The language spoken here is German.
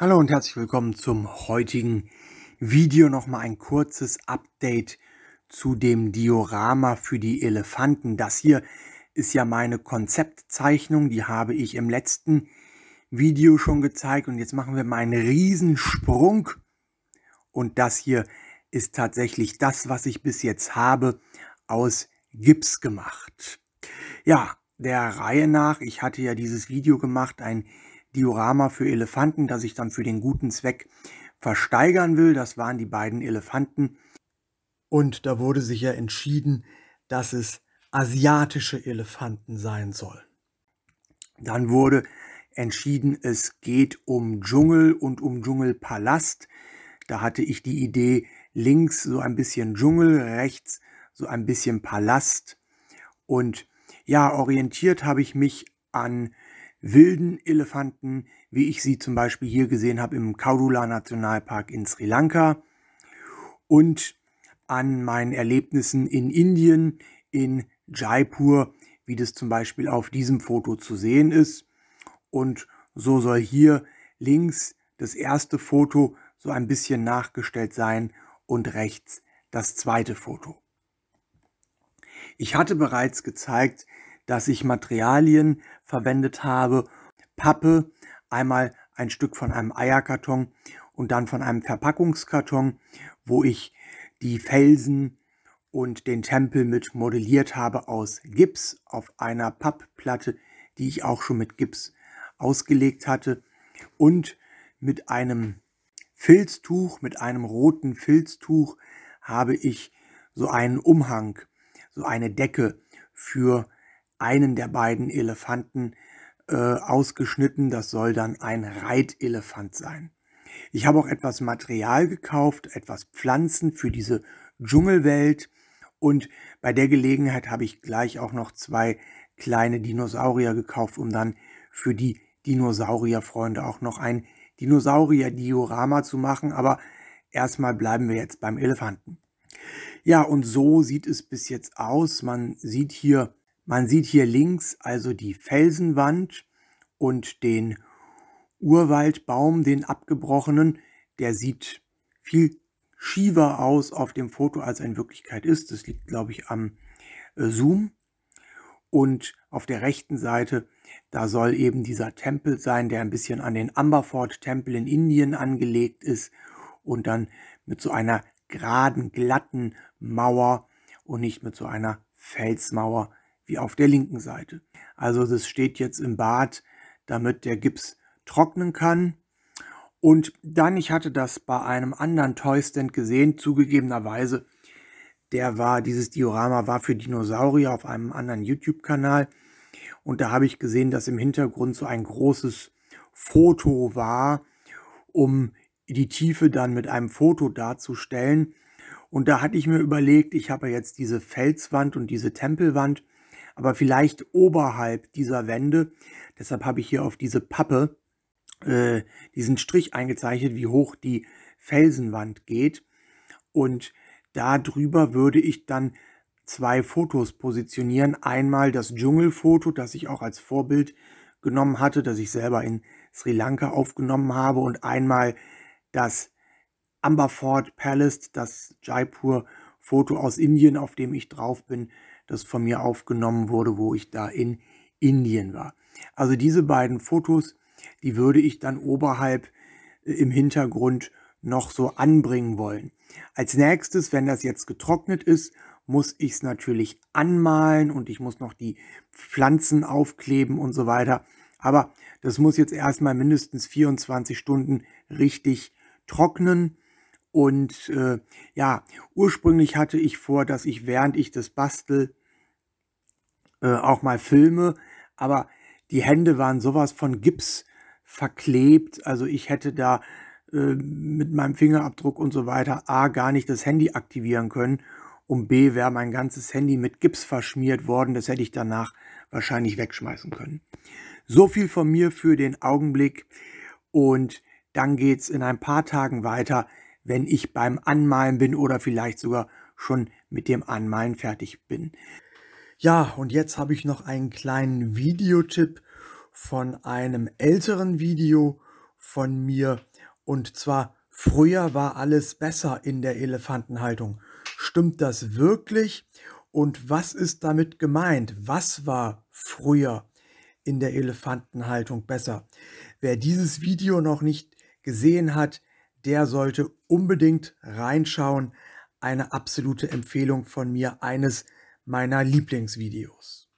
Hallo und herzlich willkommen zum heutigen Video. Nochmal ein kurzes Update zu dem Diorama für die Elefanten. Das hier ist ja meine Konzeptzeichnung, die habe ich im letzten Video schon gezeigt und jetzt machen wir mal einen Riesensprung. Und das hier ist tatsächlich das, was ich bis jetzt habe, aus Gips gemacht. Ja, der Reihe nach, ich hatte ja dieses Video gemacht, ein Diorama für Elefanten, das ich dann für den guten Zweck versteigern will. Das waren die beiden Elefanten. Und da wurde sich ja entschieden, dass es asiatische Elefanten sein sollen. Dann wurde entschieden, es geht um Dschungel und um Dschungelpalast. Da hatte ich die Idee, links so ein bisschen Dschungel, rechts so ein bisschen Palast. Und ja, orientiert habe ich mich an wilden Elefanten, wie ich sie zum Beispiel hier gesehen habe im Kaudula Nationalpark in Sri Lanka und an meinen Erlebnissen in Indien, in Jaipur, wie das zum Beispiel auf diesem Foto zu sehen ist. Und so soll hier links das erste Foto so ein bisschen nachgestellt sein und rechts das zweite Foto. Ich hatte bereits gezeigt, dass ich Materialien verwendet habe, Pappe, einmal ein Stück von einem Eierkarton und dann von einem Verpackungskarton, wo ich die Felsen und den Tempel mit modelliert habe aus Gips auf einer Pappplatte, die ich auch schon mit Gips ausgelegt hatte und mit einem Filztuch, mit einem roten Filztuch habe ich so einen Umhang, so eine Decke für die einen der beiden Elefanten äh, ausgeschnitten. Das soll dann ein Reitelefant sein. Ich habe auch etwas Material gekauft, etwas Pflanzen für diese Dschungelwelt. Und bei der Gelegenheit habe ich gleich auch noch zwei kleine Dinosaurier gekauft, um dann für die Dinosaurierfreunde auch noch ein Dinosaurier-Diorama zu machen. Aber erstmal bleiben wir jetzt beim Elefanten. Ja, und so sieht es bis jetzt aus. Man sieht hier man sieht hier links also die Felsenwand und den Urwaldbaum, den abgebrochenen. Der sieht viel schiefer aus auf dem Foto, als er in Wirklichkeit ist. Das liegt, glaube ich, am äh, Zoom. Und auf der rechten Seite, da soll eben dieser Tempel sein, der ein bisschen an den Amberford-Tempel in Indien angelegt ist und dann mit so einer geraden, glatten Mauer und nicht mit so einer Felsmauer wie auf der linken Seite. Also das steht jetzt im Bad, damit der Gips trocknen kann. Und dann, ich hatte das bei einem anderen Toy-Stand gesehen, zugegebenerweise, der war, dieses Diorama war für Dinosaurier auf einem anderen YouTube-Kanal. Und da habe ich gesehen, dass im Hintergrund so ein großes Foto war, um die Tiefe dann mit einem Foto darzustellen. Und da hatte ich mir überlegt, ich habe jetzt diese Felswand und diese Tempelwand aber vielleicht oberhalb dieser Wände. Deshalb habe ich hier auf diese Pappe äh, diesen Strich eingezeichnet, wie hoch die Felsenwand geht. Und darüber würde ich dann zwei Fotos positionieren. Einmal das Dschungelfoto, das ich auch als Vorbild genommen hatte, das ich selber in Sri Lanka aufgenommen habe und einmal das Amberford Palace, das Jaipur Foto aus Indien, auf dem ich drauf bin, das von mir aufgenommen wurde, wo ich da in Indien war. Also diese beiden Fotos, die würde ich dann oberhalb äh, im Hintergrund noch so anbringen wollen. Als nächstes, wenn das jetzt getrocknet ist, muss ich es natürlich anmalen und ich muss noch die Pflanzen aufkleben und so weiter. Aber das muss jetzt erstmal mindestens 24 Stunden richtig trocknen. Und äh, ja, ursprünglich hatte ich vor, dass ich während ich das bastel äh, auch mal Filme, aber die Hände waren sowas von Gips verklebt. Also ich hätte da äh, mit meinem Fingerabdruck und so weiter A gar nicht das Handy aktivieren können und B wäre mein ganzes Handy mit Gips verschmiert worden. Das hätte ich danach wahrscheinlich wegschmeißen können. So viel von mir für den Augenblick und dann geht's in ein paar Tagen weiter, wenn ich beim Anmalen bin oder vielleicht sogar schon mit dem Anmalen fertig bin. Ja, und jetzt habe ich noch einen kleinen Videotipp von einem älteren Video von mir. Und zwar, früher war alles besser in der Elefantenhaltung. Stimmt das wirklich? Und was ist damit gemeint? Was war früher in der Elefantenhaltung besser? Wer dieses Video noch nicht gesehen hat, der sollte unbedingt reinschauen. Eine absolute Empfehlung von mir, eines meiner Lieblingsvideos.